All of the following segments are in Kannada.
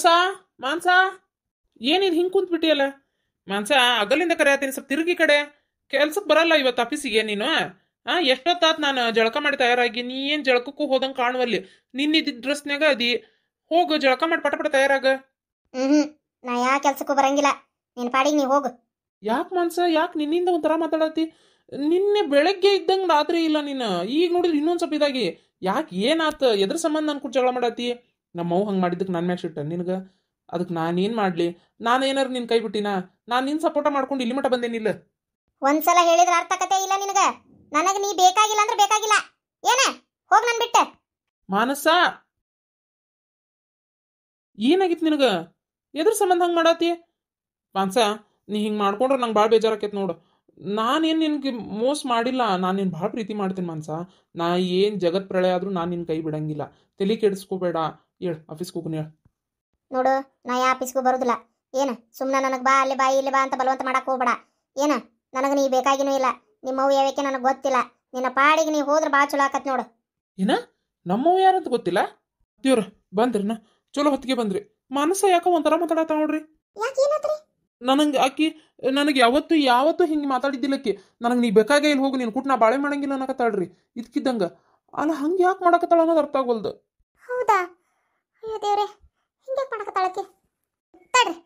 ಮಾನ್ಸಾ ಮಾನ್ಸ ಏನಿದು ಹಿಂಗೆ ಕುಂತ್ಬಿಟ್ಟಿಯಲ್ಲ ಮಾನ್ಸಾ ಅಗಲಿಂದ ಕರೆಯತ್ತೀನಿ ಸ್ವಲ್ಪ ತಿರುಗಿ ಕಡೆ ಕೆಲ್ಸಕ್ ಬರಲ್ಲ ಇವತ್ತು ಆಫೀಸಿಗೆ ನೀನು ಆ ಎಷ್ಟೊತ್ತಾತ್ ನಾನು ಜಳಕ ಮಾಡಿ ತಯಾರಾಗಿ ನೀ ಏನು ಜಳಕಕ್ಕೂ ಹೋದಂಗೆ ಕಾಣುವಲ್ಲಿ ನಿನ್ನಿದ್ದ ಡ್ರೆಸ್ನಾಗ ಅದಿ ಹೋಗು ಜಳಕ ಮಾಡಿ ಪಟ ಪಟ ತಯಾರಾಗ ಹ್ಮ್ ನಾ ಯಾ ಕೆಲ್ಸಕ್ಕೂ ಬರಂಗಿಲ್ಲ ನಿನ್ ಪಾಡಿ ನೀ ಹೋಗು ಯಾಕೆ ಮಾನ್ಸ ಯಾಕೆ ನಿನ್ನಿಂದ ಒಂಥರ ಮಾತಾಡತಿ ನಿನ್ನೆ ಬೆಳಗ್ಗೆ ಇದ್ದಂಗೆ ರಾತ್ರಿ ಇಲ್ಲ ನೀನು ಈಗ ನೋಡಿದ್ರೆ ಇನ್ನೊಂದು ಸ್ವಲ್ಪ ಇದಾಗಿ ಯಾಕೆ ಏನಾತ ಎದ್ರ ಸಂಬಂಧ ಅನ್ಕೊಂಡು ಜಗಳ ಮಾಡತಿ ನಮ್ಮವು ಹಂಗೆ ಮಾಡಿದ್ದಕ್ಕೆ ನನ್ನ ಮ್ಯಾಗ ಸಿಟ್ಟ ನಿನಗೆ ಅದಕ್ಕೆ ನಾನೇನು ಮಾಡಲಿ ನಾನೇನಾರು ನಿನ್ನ ಕೈ ಬಿಟ್ಟಿನಾ ನಾನು ನಿನ್ನ ಸಪೋರ್ಟ ಮಾಡ್ಕೊಂಡು ಇಲ್ಲಿ ಮಟ್ಟ ಬಂದೇನಿಲ್ಲ ಒಂದ್ಸಲ ಹೇಳಿದ್ರೆ ಅರ್ಥಕತೆ ಇಲ್ಲ ನಿನಗೆ ನನಗೆ ನೀ ಬೇಕಾಗಿಲ್ಲ ಅಂದ್ರೆ ಬೇಕಾಗಿಲ್ಲ ಏನ ಹೋಗಿ ನಾನು ಬಿಟ್ಟೆ ಮಾನಸ ಏನಾಗಿತ್ತು ನಿನಗೆ ಎದ್ರ ಸಂಬಂಧ ಹಂಗೆ ಮಾಡತ್ತಿ ಮಾನಸ ನೀ ಹಿಂಗೆ ಮಾಡ್ಕೊಂಡ್ರೆ ನಂಗೆ ಭಾಳ ಬೇಜಾರಾಕೈತೆ ನೋಡು ನಾನೇನು ನಿನಗೆ ಮೋಸ ಮಾಡಿಲ್ಲ ನಾನು ನಿನ್ನ ಭಾಳ ಪ್ರೀತಿ ಮಾಡ್ತೀನಿ ಮಾನಸ ನಾ ಏನು ಜಗತ್ ಪ್ರಳಯ ಆದರೂ ನಾನು ನಿನ್ನ ಕೈ ಬಿಡಂಗಿಲ್ಲ ತಲೆ ಕೆಡಿಸ್ಕೋಬೇಡ ಹೇಳು ಆಫೀಸ್ಗೆ ಹೋಗೋಣ ಹೇಳು ನೋಡು ನಾ ಯಾ ಆಫೀಸ್ಗೂ ಬರೋದಿಲ್ಲ ಏನು ಸುಮ್ಮನೆ ನನಗೆ ಬಾ ಅಲ್ಲಿ ಬಾ ಇಲ್ಲಿ ಬಾ ಅಂತ ಬಲವಂತ ಮಾಡಕ್ಕೆ ಹೋಗ್ಬೇಡ ಏನು ನನಗೆ ನೀ ಬೇಕಾಗಿನೂ ಇಲ್ಲ ನಿಮ್ಮ ಅವು ಯಾವಕ್ಕೆ ನನಗೆ ಗೊತ್ತಿಲ್ಲ ನಿನ್ನ ಪಾಡಿಗೆ ನೀ ಹೋದ್ರೆ ಭಾಳ ಚಲೋ ಆಕತ್ ನೋಡು ಏನ ನಮ್ಮವು ಯಾರಂತ ಗೊತ್ತಿಲ್ಲ ದೇವ್ರ ಬಂದ್ರಿನ ಚಲೋ ಹೊತ್ತಿಗೆ ಬಂದ್ರಿ ಮನಸ್ಸ ಯಾಕೋ ಒಂಥರ ಮಾತಾಡತ್ತ ನೋಡ್ರಿ ನನಗೆ ಆಕಿ ನನಗೆ ಯಾವತ್ತು ಯಾವತ್ತು ಹಿಂಗೆ ಮಾತಾಡಿದ್ದಿಲ್ಲಕ್ಕೆ ನನಗೆ ನೀ ಬೇಕಾಗೇ ಇಲ್ಲಿ ಹೋಗು ನೀನು ನಾ ಬಾಳೆ ಮಾಡಂಗಿಲ್ಲ ಅನ್ನಕತ್ತಾಳ್ರಿ ಇದಕ್ಕಿದ್ದಂಗೆ ಅಲ್ಲ ಹಂಗೆ ಯಾಕೆ ಮಾಡಕತ್ತಾಳ ಅನ್ನೋದು ಅರ್ಥ ಆಗೋಲ್ದು ಹೌದಾ ದೇವ್ರೆ ಹಿಂಗೆ ತಳಕ್ಕೆ ತಡ್ರಿ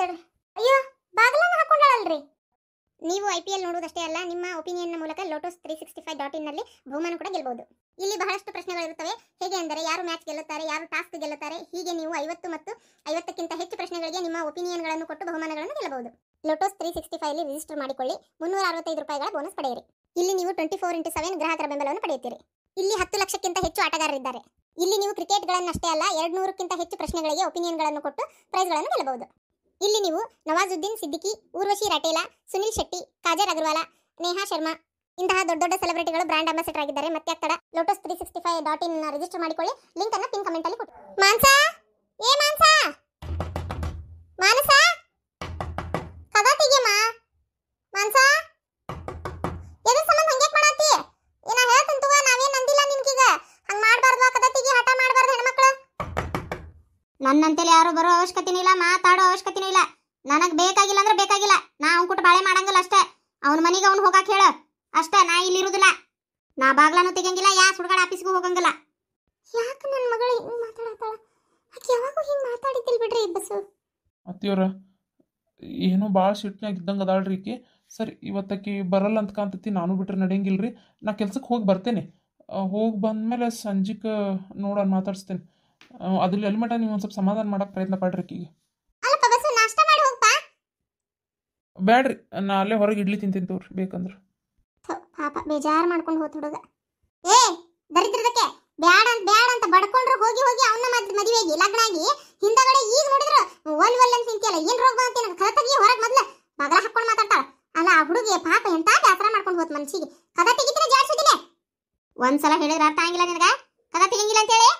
ತಡ್ರಿ ಅಯ್ಯೋ ಬಾಗಿಲನ್ನು ಹಾಕೊಂಡಳಲ್ರಿ ನೀವು ಐ ಪಿ ಎಲ್ ನೋಡುವುದಷ್ಟೇ ಅಲ್ಲ ನಿಮ್ಮ ಒಪಿನಿಯನ್ನ ಮೂಲಕ Lotus three sixty five dot ಬಹುಮಾನ ಕೂಡ ಗೆಲ್ಬಹುದು ಇಲ್ಲಿ ಬಹಳಷ್ಟು ಪ್ರಶ್ನೆಗಳಿರುತ್ತವೆ ಹೇಗೆ ಅಂದರೆ ಯಾರು ಮ್ಯಾಚ್ ಗೆಲ್ಲುತ್ತಾರೆ ಯಾರು ಟಾಸ್ಕ್ ಗೆಲ್ಲುತ್ತಾರೆ ಹೀಗೆ ನೀವು ಐವತ್ತು ಮತ್ತು ಐವತ್ತಕ್ಕಿಂತ ಹೆಚ್ಚು ಪ್ರಶ್ನೆಗಳಿಗೆ ನಿಮ್ಮ ಒಪಿನಿಯನ್ಗಳನ್ನು ಕೊಟ್ಟು ಬಹುಮಾನಗಳನ್ನು ಗೆಲ್ಲಬಹುದು Lotus three sixty five register ಮಾಡಿಕೊಳ್ಳಿ ಮುನ್ನೂರ ಅರವತ್ತೈದು ರೂಪಾಯಿಗಳ ಬೋನಸ್ ಪಡೆಯಿರಿ ಇಲ್ಲಿ ನೀವು ಟ್ವೆಂಟಿ ಫೋರ್ ಇಂಟು ಸೆವೆನ್ ಗ್ರಾಹಕರ ಬೆಂಬಲವನ್ನು ಪಡೆಯುತ್ತೀರಿ ಇಲ್ಲಿ ಹತ್ತು ಲಕ್ಷಕ್ಕಿಂತ ಹೆಚ್ಚು ಆಟಗಾರರಿದ್ದಾರೆ ಇಲ್ಲಿ ನೀವು ಕ್ರಿಕೆಟ್ಗಳನ್ನಷ್ಟೇ ಅಲ್ಲ ಎರಡು ನೂರಕ್ಕಿಂತ ಹೆಚ್ಚು ಪ್ರಶ್ನೆಗಳಿಗೆ ಒಪಿನಿಯನ್ಗಳನ್ನು ಕೊಟ್ಟು ಪ್ರೈಸ್ಗಳನ್ನು ಗೆಲ್ಲಬಹುದು ಇಲ್ಲಿ ನೀವು ನವಾಜುದ್ದೀನ್ ಸಿದ್ದಿಕಿ ಊರ್ವಶಿ ರಟೇಲಾ ಸುನಿಲ್ ಶೆಟ್ಟಿ ಕಾಜರ್ ಅಗರ್ವಾಲ ನೇಹಾ ಶರ್ಮಾ ಇಂತಹ ದೊಡ್ಡ ದೊಡ್ಡ ಸೆಲೆಬ್ರಿಟಿಗಳು ಬ್ರಾಂಡ್ ಅಂಬಾಸಿಡರ್ ಆಗಿದ್ದಾರೆ ಮತ್ತೆ ಅಕ್ಕಡ Lotus three sixty five dot in register ಮಾಡಿಕೊಳ್ಳಿ ಲಿಂಕ್ ಅನ್ನ ಪಿನ್ ಕಮೆಂಟ್ ಅಲ್ಲಿ ಕೊಟ್ಟು ಮಾನ್ಸಾ ಏ ಮಾನ್ಸಾ ಮಾನಸಾ ನನ್ನಂತೇಲಿ ಯಾರು ಬರೋ ಅವಶ್ಯಕತೆನೂ ಇಲ್ಲ ಮಾತಾಡೋ ಅವಶ್ಯಕತೆನೂ ಇಲ್ಲ ನನಗೆ ಬೇಕಾಗಿಲ್ಲ ಅಂದ್ರೆ ಬೇಕಾಗಿಲ್ಲ ನಾ ಅವ್ನ ಕುಟ್ಟು ಬಾಳೆ ಮಾಡಂಗಿಲ್ಲ ಅಷ್ಟೇ ಅವ್ನ ಮನೆಗೆ ಅವ್ನು ಹೋಗಕ್ಕೆ ಹೇಳು ಅಷ್ಟೇ ನಾ ಇಲ್ಲಿ ಇರುದಿಲ್ಲ ನಾ ಬಾಗ್ಲನು ತೆಗಂಗಿಲ್ಲ ಯಾ ಸುಡ್ಗಾಡ ಆಫೀಸ್ಗೂ ಹೋಗಂಗಿಲ್ಲ ಯಾಕೆ ನನ್ನ ಮಗಳು ಹಿಂಗೆ ಮಾತಾಡತ್ತಾಳ ಆಕೆ ಯಾವಾಗೂ ಹಿಂಗೆ ಮಾತಾಡಿದ್ದಿಲ್ಲ ಬಿಡ್ರಿ ಬಸ್ಸು ಅತ್ತಿಯವ್ರ ಏನೋ ಭಾಳ ಸಿಟ್ಟಿನಾಗ ಇದ್ದಂಗೆ ಅದಾಳ್ರಿ ಈಕಿ ಸರಿ ಇವತ್ತಕ್ಕೆ ಬರಲ್ಲ ಅಂತ ಕಾಂತತಿ ನಾನು ಬಿಟ್ರೆ ರೀ ನಾ ಕೆಲ್ಸಕ್ಕೆ ಹೋಗಿ ಬರ್ತೇನೆ ಹೋಗಿ ಮೇಲೆ ಸಂಜೆಕ್ ನೋಡೋಣ ಮಾತಾಡ್ಸ್ತೇನೆ ಅದ್ರಲ್ಲಿ ಅಲ್ಲಿ ಮಟ ನೀವು ಒಂದು ಸ್ವಲ್ಪ ಸಮಾಧಾನ ಮಾಡಕ್ಕೆ ಪ್ರಯತ್ನ ಪಡ್ರಿ ಈಗ ಬ್ಯಾಡ್ರಿ ನಾ ಅಲ್ಲೇ ಹೊರಗೆ ಇಡ್ಲಿ ತಿಂತೀನಿ ತೋರಿ ಬೇಕಂದ್ರೆ ಪಾಪ ಬೇಜಾರು ಮಾಡ್ಕೊಂಡು ಹೋತ್ ಹುಡುಗ ಏ ದರಿದ್ರದಕ್ಕೆ ಬ್ಯಾಡ ಅಂತ ಬ್ಯಾಡ ಅಂತ ಬಡ್ಕೊಂಡ್ರೆ ಹೋಗಿ ಹೋಗಿ ಅವನ ಮದುವೆಗೆ ಲಗ್ನ ಆಗಿ ಹಿಂದಗಡೆ ಈಗ ನೋಡಿದ್ರು ಒಲ್ ಒಲ್ ಅಂತ ತಿಂತಿಯಲ್ಲ ಏನ್ ರೋಗ ಅಂತ ಕದತಗಿ ಹೊರಗೆ ಮೊದ್ಲ ಬಗಲ ಹಾಕೊಂಡು ಮಾತಾಡ್ತಾಳ ಅಲ್ಲ ಆ ಹುಡುಗಿ ಪಾಪ ಎಂತ ಬ್ಯಾಸರ ಮಾಡ್ಕೊಂಡು ಹೋತ್ ಮನ್ಸಿಗೆ ಕದ ತೆಗಿತೀನಿ ಜಾಡ್ಸೋದಿಲ್ಲ ಒಂದ್ಸಲ ಹೇಳಿದ್ರೆ ಅರ್ಥ ಆಗಿಲ್ಲ ನಿನಗ ಕದ ತೆಗಿಂಗಿಲ್ಲ ಅಂತೇಳಿ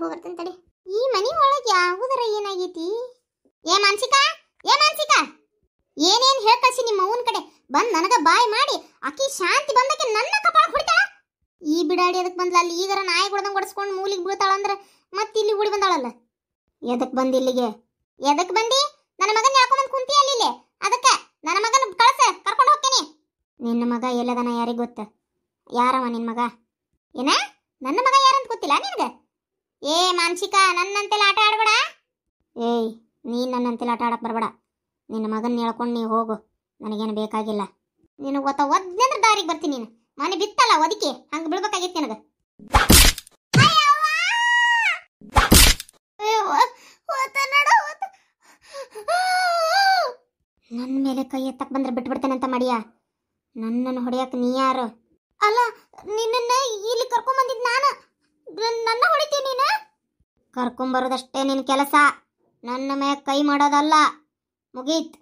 ಹೋಗ್ಬರ್ತೇನೆ ತಡಿ ಈ ಮನಿ ಒಳಗೆ ಯಾವುದರ ಏನಾಗೈತಿ ಏ ಮಾನಸಿಕ ಏ ಮಾನಸಿಕ ಏನೇನ್ ಹೇಳ್ಕಳ್ಸಿ ನಿಮ್ಮ ಅವನ ಕಡೆ ಬಂದ್ ನನಗ ಬಾಯ್ ಮಾಡಿ ಅಕಿ ಶಾಂತಿ ಬಂದಕ್ಕೆ ನನ್ನ ಕಪಾಳ ಹೊಡಿತಾಳ ಈ ಬಿಡಾಡಿ ಅದಕ್ಕೆ ಬಂದ್ಲ ಅಲ್ಲಿ ಈಗರ ನಾಯಿ ಹೊಡೆದಂಗೆ ಹೊಡೆಸ್ಕೊಂಡು ಮೂಲಿಗೆ ಬೀಳ್ತಾಳ ಅಂದ್ರೆ ಮತ್ತೆ ಇಲ್ಲಿ ಓಡಿ ಬಂದಾಳಲ್ಲ ಎದಕ್ ಬಂದಿ ಇಲ್ಲಿಗೆ ಎದಕ್ ಬಂದಿ ನನ್ನ ಮಗನ ಹೇಳ್ಕೊಂಡ್ ಕುಂತಿ ಅಲ್ಲಿ ಇಲ್ಲಿ ಅದಕ್ಕೆ ನನ್ನ ಮಗನ ಕಳ್ಸ ಕರ್ಕೊಂಡು ಹೋಗ್ತೇನೆ ನಿನ್ನ ಮಗ ಎಲ್ಲದನ ಯಾರಿಗೆ ಗೊತ್ತ ಯಾರವ ನಿನ್ನ ಮಗ ಏನ ನನ್ನ ಮಗ ಯಾರಂತ ಗೊತ್ತಿಲ್ಲ ನಿನಗೆ ಏ ಮಾನ್ಸಿಕ ನನ್ನಂತೆಲ್ಲ ಆಟ ಆಡಬೇಡ ಏಯ್ ನೀ ನನ್ನಂತೆಲ್ಲ ಆಟ ಆಡಕ್ಕೆ ಬರಬೇಡ ನಿನ್ನ ಮಗನ್ನ ಹೇಳ್ಕೊಂಡು ನೀ ಹೋಗು ನನಗೇನು ಬೇಕಾಗಿಲ್ಲ ನೀನು ಗೊತ್ತಾ ಒದ್ದಂದ್ರೆ ದಾರಿಗೆ ಬರ್ತೀನಿ ನೀನು ಮನೆ ಬಿತ್ತಲ್ಲ ಒದಕ್ಕೆ ಹಂಗೆ ಬಿಡ್ಬೇಕಾಗಿತ್ತು ನನಗೆ ನನ್ನ ಮೇಲೆ ಕೈ ಎತ್ತಕ್ಕೆ ಬಂದ್ರೆ ಬಿಟ್ಬಿಡ್ತೇನೆ ಮಾಡಿಯಾ ನನ್ನನ್ನು ಹೊಡೆಯಕ್ಕೆ ನೀ ಯಾರು ಅಲ್ಲ ನಿನ್ನನ್ನು ಇಲ್ಲಿ ಕರ್ಕೊಂಡ್ಬಂದಿದ್ದು ನಾನು ಕರ್ಕೊಂಬರೋದಷ್ಟೇ ನಿನ್ನ ಕೆಲಸ ನನ್ನ ಮೇ ಕೈ ಮಾಡೋದಲ್ಲ ಮುಗೀತ್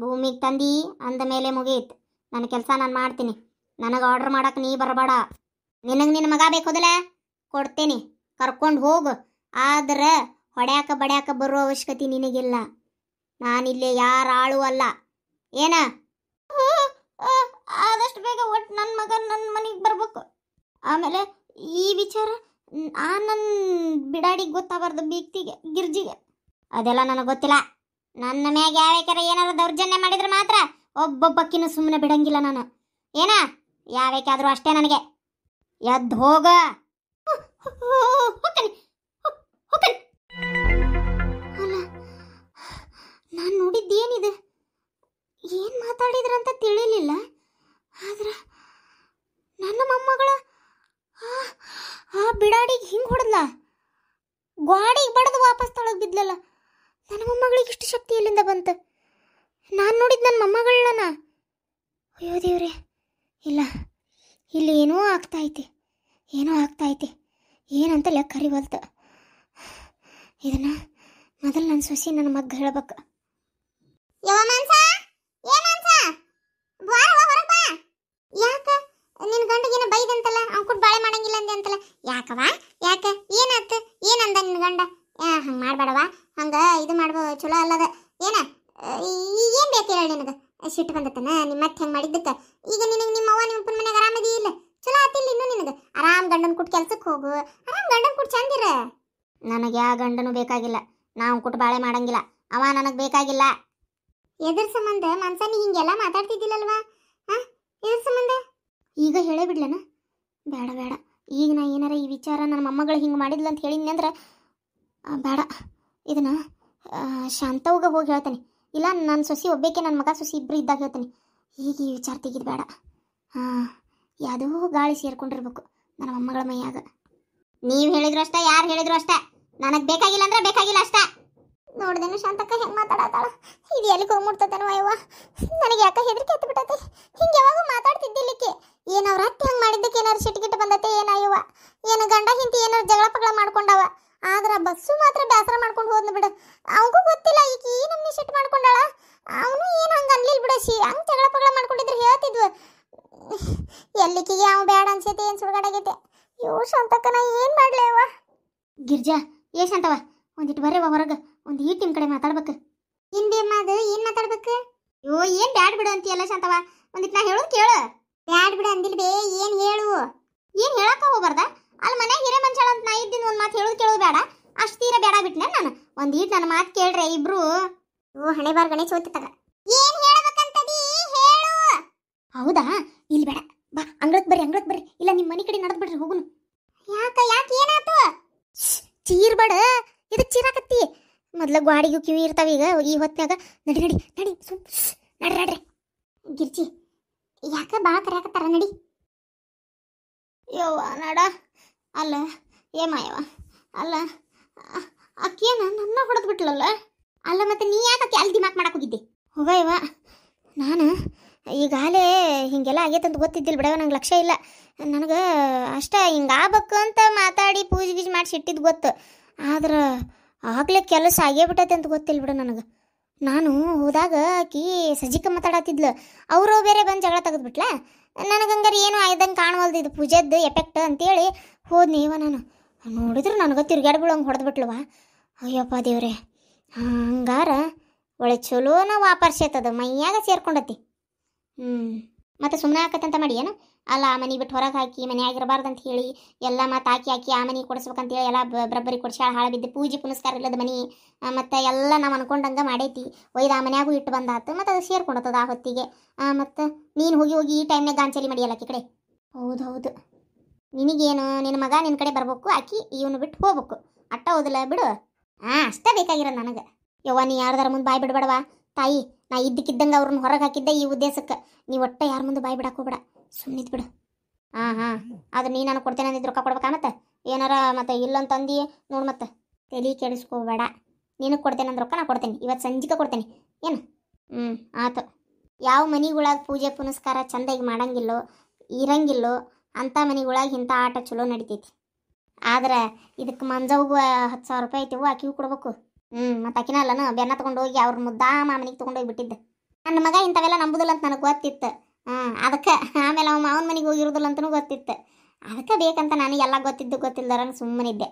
ಭೂಮಿಗೆ ತಂದಿ ಅಂದ ಮೇಲೆ ಮುಗೀತ್ ನನ್ನ ಕೆಲಸ ನಾನು ಮಾಡ್ತೀನಿ ನನಗೆ ಆರ್ಡರ್ ಮಾಡಕ್ಕೆ ನೀ ಬರಬೇಡ ನಿನಗೆ ನಿನ್ನ ಮಗ ಬೇಕೋದಿಲ್ಲ ಕೊಡ್ತೀನಿ ಕರ್ಕೊಂಡು ಹೋಗು ಆದ್ರೆ ಹೊಡ್ಯಾಕ ಬಡ್ಯಾಕ ಬರೋ ಅವಶ್ಯಕತೆ ನಿನಗಿಲ್ಲ ನಾನಿಲ್ಲಿ ಯಾರ ಆಳು ಅಲ್ಲ ಏನ ಆದಷ್ಟು ಬೇಗ ಒಟ್ಟು ನನ್ನ ಮಗ ನನ್ನ ಮನೆಗೆ ಬರಬೇಕು ಆಮೇಲೆ ಈ ವಿಚಾರ ಆ ನನ್ನ ಬಿಡಾಡಿಗೆ ಗೊತ್ತಾಗಬಾರ್ದು ಬೀಕ್ತಿಗೆ ಗಿರ್ಜಿಗೆ ಅದೆಲ್ಲ ನನಗೆ ಗೊತ್ತಿಲ್ಲ ನನ್ನ ಮ್ಯಾಗ ಯಾವ್ಯಾಕಾರ ಏನಾದ್ರು ದೌರ್ಜನ್ಯ ಮಾಡಿದ್ರೆ ಮಾತ್ರ ಒಬ್ಬೊಬ್ಬಕ್ಕಿನೂ ಸುಮ್ಮನೆ ಬಿಡಂಗಿಲ್ಲ ನಾನು ಏನ ಯಾವ್ಯಾಕಾದ್ರೂ ಅಷ್ಟೇ ನನಗೆ ಎದ್ದು ಹೋಗ ಅಲ್ಲ ನಾನು ನೋಡಿದ್ದೇನಿದೆ ಏನು ಮಾತಾಡಿದ್ರಂತ ತಿಳಿಲಿಲ್ಲ ಆದ್ರೆ ಹಿಂಗೆ ಹೊಡೆದ್ಲ ಗ್ವಾಡಿಗೆ ಬಡದು ವಾಪಸ್ ತೊಳಗೆ ಬಿದ್ಲಲ್ಲ ನನ್ನ ಮೊಮ್ಮಗಳಿಗೆ ಇಷ್ಟು ಶಕ್ತಿ ಎಲ್ಲಿಂದ ಬಂತು ನಾನು ನೋಡಿದ್ ನನ್ನ ಮೊಮ್ಮಗಳನ್ನ ಅಯ್ಯೋ ದೇವ್ರೆ ಇಲ್ಲ ಇಲ್ಲಿ ಏನೋ ಐತಿ ಏನೋ ಆಗ್ತೈತಿ ಏನಂತ ಲೆಕ್ಕ ಕರಿವಲ್ತ ಇದನ್ನ ಮೊದಲು ನನ್ನ ಸೊಸಿ ನನ್ನ ಮಗ್ಗ ಹೇಳ್ಬೇಕು ಯಾಕ ನಿನ್ನ ಗಂಡಗೇನ ಬೈದಂತಲ್ಲ ಅವ್ನು ಕೂಡ ಬಾಳೆ ಮಾಡಂಗಿಲ್ಲ ಅಂದೆ ಅಂತಲ್ಲ ಯಾಕವ ಯಾಕ ಏನಾಯ್ತು ಏನಂದ ನಿನ್ನ ಗಂಡ ಹಂಗೆ ಮಾಡಬೇಡವ ಹಂಗೆ ಇದು ಮಾಡ್ಬೋ ಚಲೋ ಅಲ್ಲದ ಏನ ಏನು ಬೇಕು ಹೇಳಿ ನಿನಗೆ ಸಿಟ್ಟು ಬಂದತ್ತನ ನಿಮ್ಮ ಮತ್ತೆ ಹೆಂಗೆ ಮಾಡಿದ್ದಕ್ಕೆ ಈಗ ನಿನಗೆ ನಿಮ್ಮ ಅವ್ವ ನಿಮ್ಮ ಅಪ್ಪನ ಮನೆಗೆ ಆರಾಮದಿ ಇಲ್ಲ ಚಲೋ ಆತಿಲ್ಲ ಇನ್ನೂ ನಿನಗೆ ಆರಾಮ್ ಗಂಡನ ಕೊಟ್ಟು ಕೆಲ್ಸಕ್ಕೆ ಹೋಗು ಆರಾಮ್ ಗಂಡನ ಕೊಟ್ಟು ಚಂದಿರ ನನಗೆ ಯಾವ ಗಂಡನೂ ಬೇಕಾಗಿಲ್ಲ ನಾವು ಕೊಟ್ಟು ಬಾಳೆ ಮಾಡಂಗಿಲ್ಲ ಅವ ನನಗೆ ಬೇಕಾಗಿಲ್ಲ ಎದ್ರ ಸಂಬಂಧ ಮನ್ಸನಿ ಹಿಂಗೆಲ್ಲ ಮಾತಾಡ್ತಿದ್ದಿಲ್ಲಲ್ವಾ ಹಾಂ ಎದ್ರ ಸಂಬಂಧ ಈಗ ಹೇಳೇ ಬಿಡ್ಲೇನ ಬೇಡ ಬೇಡ ಈಗ ನಾ ಏನಾರ ಈ ವಿಚಾರ ನನ್ನ ಮೊಮ್ಮಗಳು ಹಿಂಗೆ ಮಾಡಿದ್ಲ ಅಂತ ಹೇಳಿದ್ನಿ ಅಂದ್ರೆ ಬೇಡ ಇದನ್ನ ಶಾಂತವಾಗ ಹೋಗಿ ಹೇಳ್ತೇನೆ ಇಲ್ಲ ನನ್ನ ಸೊಸಿ ಒಬ್ಬೇಕೆ ನನ್ನ ಮಗ ಸೊಸಿ ಇಬ್ಬರು ಇದ್ದಾಗ ಹೇಳ್ತೇನೆ ಈಗ ಈ ವಿಚಾರ ತೆಗಿದು ಬೇಡ ಹಾಂ ಯಾವುದೋ ಗಾಳಿ ಸೇರ್ಕೊಂಡಿರ್ಬೇಕು ನನ್ನ ಮಮ್ಮಗಳ ಮೈಯಾಗ ನೀವು ಹೇಳಿದ್ರು ಅಷ್ಟೇ ಯಾರು ಹೇಳಿದ್ರು ಅಷ್ಟೇ ನನಗೆ ಬೇಕಾಗಿಲ್ಲ ಅಂದ್ರೆ ಬೇಕಾಗಿಲ್ಲ ಅಷ್ಟೇ ನೋಡ್ದೇನು ಶಾಂತಕ್ಕ ಹೆಂಗೆ ಮಾತಾಡತ್ತಾಳ ಇದು ಎಲ್ಲಿಗೆ ಹೋಗಿ ಮುಟ್ತತೇನೋ ಅಯ್ಯವ ನನಗೆ ಯಾಕೆ ಹೆದರಿಕೆ ಎತ್ತು ಬಿಟ್ಟತೆ ಹಿಂಗೆ ಯಾವಾಗ ಮಾತಾಡ್ತಿದ್ದಿಲ್ಲಕ್ಕೆ ಏನು ಅವ್ರ ಹತ್ತಿ ಹಂಗೆ ಮಾಡಿದ್ದಕ್ಕೆ ಏನಾರು ಸಿಟ್ಟಿಗಿಟ್ಟು ಬಂದತೆ ಏನು ಅಯ್ಯವ ಏನು ಗಂಡ ಹಿಂತಿ ಏನಾರು ಜಗಳ ಪಗಳ ಮಾಡ್ಕೊಂಡವ ಆದ್ರೆ ಬಸ್ಸು ಮಾತ್ರ ಬೇಸರ ಮಾಡ್ಕೊಂಡು ಹೋದ್ನು ಬಿಡು ಅವಗೂ ಗೊತ್ತಿಲ್ಲ ಈಗ ಈ ಅಮ್ಮಿ ಸಿಟ್ಟು ಮಾಡ್ಕೊಂಡಾಳ ಅವನು ಏನು ಹಂಗೆ ಅನ್ಲಿಲ್ಲ ಬಿಡು ಶಿ ಹಂಗೆ ಜಗಳ ಪಗಳ ಮಾಡ್ಕೊಂಡಿದ್ರು ಹೇಳ್ತಿದ್ವು ಎಲ್ಲಿಕ್ಕಿಗೆ ಅವ್ನು ಬೇಡ ಅನ್ಸೈತೆ ಏನು ಸುಡುಗಾಡಾಗೈತೆ ಯೋ ನಾ ಏನು ಮಾಡ್ಲೇವ ಗಿರ್ಜಾ ಏ ಶಾಂತವ ಒಂದಿಟ್ಟು ಬರ್ರವ ಹೊರಗೆ ಒಂದು ಈಟ್ ನಿಮ್ಮ ಕಡೆ ಮಾತಾಡ್ಬೇಕು ಏನ್ ಅದು ಏನು ಮಾತಾಡ್ಬೇಕು ಅಯ್ಯೋ ಏನು ಬ್ಯಾಡ್ ಬಿಡು ಅಂತೀಯಲ್ಲ ಶಾಂತವ ಒಂದಿಟ್ಟು ನಾ ಹೇಳೋದು ಕೇಳು ಬ್ಯಾಡ್ ಬಿಡು ಅಂದಿಲ್ ಬೇ ಏನು ಹೇಳು ಏನು ಹೇಳಕ್ಕ ಹೋಗ್ಬಾರ್ದ ಅಲ್ಲಿ ಮನೆ ಹಿರೇ ಮನುಷ್ಯಳು ಅಂತ ನಾ ಇದ್ದೀನಿ ಒಂದು ಮಾತು ಹೇಳೋದು ಕೇಳೋದು ಬೇಡ ಅಷ್ಟು ತೀರ ಬೇಡ ಬಿಟ್ನೆ ನಾನು ಒಂದು ಈಟ್ ನನ್ನ ಮಾತು ಕೇಳ್ರೆ ಇಬ್ರು ಓ ಹಣೆ ಬಾರ್ ಗಣೇಶ ಓದ್ತಾಗ ಏನು ಹೇಳಬೇಕಂತದಿ ಹೇಳು ಹೌದಾ ಇಲ್ಲಿ ಬೇಡ ಬಾ ಅಂಗಳಕ್ಕೆ ಬರ್ರಿ ಅಂಗಳಕ್ಕೆ ಬರ್ರಿ ಮೊದ್ಲು ಗ್ವಾಡಿಗೂ ಕಿವಿ ಇರ್ತಾವ ಈಗ ಈ ಹೊತ್ತಿನಾಗ ನಡಿ ನಡಿ ನಡಿ ಸುಮ್ ನಡ್ರಿ ನಡ್ರಿ ಗಿರ್ಜಿ ಯಾಕ ಭಾಳ ಹಾಕತ್ತಾರ ನಡಿ ಯವ್ವ ನಡ ಅಲ್ಲ ಏಮಾಯವ ಅಲ್ಲ ಅಕ್ಕಿಯನ ನನ್ನ ಹೊಡೆದು ಬಿಟ್ಲಲ್ಲ ಅಲ್ಲ ಮತ್ತೆ ನೀ ಯಾಕೆ ಅಕ್ಕಿ ಅಲ್ಲಿ ದಿಮಾಕ್ ಮಾಡಕ್ ಹೋಗಿದ್ದೆ ಹೋಗ ನಾನು ಈಗಾಲೇ ಹಿಂಗೆಲ್ಲ ಆಗೈತೆ ಅಂತ ಗೊತ್ತಿದ್ದಿಲ್ಲ ಬಿಡವ ನಂಗೆ ಲಕ್ಷ್ಯ ಇಲ್ಲ ನನಗೆ ಅಷ್ಟೇ ಹಿಂಗೆ ಆಗ್ಬೇಕು ಅಂತ ಮಾತಾಡಿ ಪೂಜೆ ಗೀಜೆ ಮಾಡಿಸಿಟ್ಟಿದ್ದು ಗೊತ್ತು ಆದ್ರೆ ಆಗಲೇ ಕೆಲಸ ಆಗೇ ಬಿಟ್ಟೈತೆ ಅಂತ ಗೊತ್ತಿಲ್ಲ ಬಿಡು ನನಗೆ ನಾನು ಹೋದಾಗ ಆಕಿ ಸಜಿಕ ಮಾತಾಡತ್ತಿದ್ಲು ಅವರು ಬೇರೆ ಬಂದು ಜಗಳ ತೆಗೆದು ನನಗೆ ಹಂಗಾರೆ ಏನು ಆಯ್ದಂಗೆ ಕಾಣವಲ್ದು ಇದು ಪೂಜೆದ್ದು ಎಫೆಕ್ಟ್ ಅಂತೇಳಿ ಇವ ನಾನು ನೋಡಿದ್ರು ನನಗೆ ತಿರ್ಗಾಡ್ ಬಿಡೋಂಗೆ ಹೊಡೆದ್ಬಿಟ್ಲವ ಅಯ್ಯಪ್ಪ ದೇವ್ರೆ ಹಂಗಾರ ಒಳ್ಳೆ ಚಲೋನ ಆಯ್ತದ ಮೈಯಾಗ ಸೇರ್ಕೊಂಡತಿ ಹ್ಞೂ ಮತ್ತೆ ಸುಮ್ಮನೆ ಆಕತ್ತಂತ ಮಾಡಿ ಏನು ಅಲ್ಲ ಆ ಮನೆ ಬಿಟ್ಟು ಹೊರಗೆ ಹಾಕಿ ಮನೆಯಾಗಿರಬಾರ್ದು ಅಂತ ಹೇಳಿ ಎಲ್ಲ ಮತ್ತು ಹಾಕಿ ಹಾಕಿ ಆ ಮನೆ ಹೇಳಿ ಎಲ್ಲ ಬ್ರಬ್ಬರಿ ಕೊಡಿಸಿ ಹಾಳು ಬಿದ್ದು ಪೂಜೆ ಪುನಸ್ಕಾರ ಇಲ್ಲದ ಮನೆ ಮತ್ತೆ ಎಲ್ಲ ನಾವು ಅನ್ಕೊಂಡಂಗೆ ಮಾಡೈತಿ ಒಯ್ದು ಆ ಮನೆಯಾಗೂ ಇಟ್ಟು ಬಂದಾತು ಮತ್ತು ಅದು ಸೇರ್ಕೊಂಡತದ ಆ ಹೊತ್ತಿಗೆ ಮತ್ತು ನೀನು ಹೋಗಿ ಹೋಗಿ ಈ ಟೈಮ್ನಾಗ ಗಾಂಚಲಿ ಮಾಡಿ ಈ ಕಡೆ ಹೌದು ಹೌದು ನಿನಗೇನು ನಿನ್ನ ಮಗ ನಿನ್ನ ಕಡೆ ಬರ್ಬೇಕು ಆಕಿ ಇವನು ಬಿಟ್ಟು ಹೋಗ್ಬೇಕು ಅಟ್ಟ ಹೋದಿಲ್ಲ ಬಿಡು ಹಾಂ ಅಷ್ಟೇ ಬೇಕಾಗಿರೋ ನನಗೆ ಯವ್ವ ನೀ ಯಾರ್ದಾರ ಮುಂದೆ ಬಾಯಿ ಬಿಡಬೇಡವಾ ತಾಯಿ ನಾ ಇದ್ದಕ್ಕಿದ್ದಂಗೆ ಅವ್ರನ್ನ ಹೊರಗೆ ಹಾಕಿದ್ದೆ ಈ ಉದ್ದೇಶಕ್ಕೆ ನೀವು ಒಟ್ಟ ಯಾರ ಮುಂದೆ ಬಾಯಿ ಬಿಡಕ್ಕೆ ಹೋಗ್ಬೇಡ ಸುಮ್ಮನೆ ಬಿಡು ಹಾಂ ಹಾಂ ಅದು ನೀ ನಾನು ಕೊಡ್ತೇನೆ ಅಂದಿದ್ದು ರೊಕ್ಕ ಕೊಡ್ಬೇಕಾಗತ್ತೆ ಏನಾರ ಮತ್ತೆ ಇಲ್ಲಂತಂದು ನೋಡು ಮತ್ತೆ ತಲೆ ಕೆಡಿಸ್ಕೋಬೇಡ ನಿನಗೆ ಕೊಡ್ತೇನೆ ಅಂದ್ರೆ ರೊಕ್ಕ ನಾ ಕೊಡ್ತೇನೆ ಇವತ್ತು ಸಂಜೆಗೆ ಕೊಡ್ತೇನೆ ಏನು ಹ್ಞೂ ಆತು ಯಾವ ಮನೆಗಳಾಗ ಪೂಜೆ ಪುನಸ್ಕಾರ ಚಂದಾಗಿ ಮಾಡಂಗಿಲ್ಲೋ ಇರಂಗಿಲ್ಲೋ ಅಂಥ ಮನೆಗಳಾಗ ಇಂಥ ಆಟ ಚಲೋ ನಡಿತೈತಿ ಆದ್ರೆ ಇದಕ್ಕೆ ಮಂಜವ್ಗೆ ಹತ್ತು ಸಾವಿರ ರೂಪಾಯಿ ಐತೆವು ಆಕಿಗೂ ಕೊಡ್ಬೇಕು ಹ್ಞೂ ಮತ್ತು ಅಕಿನ ಅಲ್ಲನು ಬೆನ್ನ ತೊಗೊಂಡು ಹೋಗಿ ಅವ್ರ ಮುದ್ದಾ ಮಾಮನಿಗೆ ತೊಗೊಂಡೋಗಿ ನನ್ನ ಮಗ ಇಂಥವೆಲ್ಲ ನಂಬುದಿಲ್ಲ ಅಂತ ನನಗೆ ಗೊತ್ತಿತ್ತು ಹ್ಞೂ ಅದಕ್ಕೆ ಆಮೇಲೆ ಅವ ಮಾವನ ಮನೆಗೆ ಹೋಗಿರೋದಿಲ್ಲ ಅಂತನೂ ಗೊತ್ತಿತ್ತು ಅದಕ್ಕೆ ಬೇಕಂತ ನನಗೆ ಎಲ್ಲ ಗೊತ್ತಿದ್ದು ಗೊತ್ತಿಲ್ಲದರಂಗೆ ಸುಮ್ಮನಿದ್ದೆ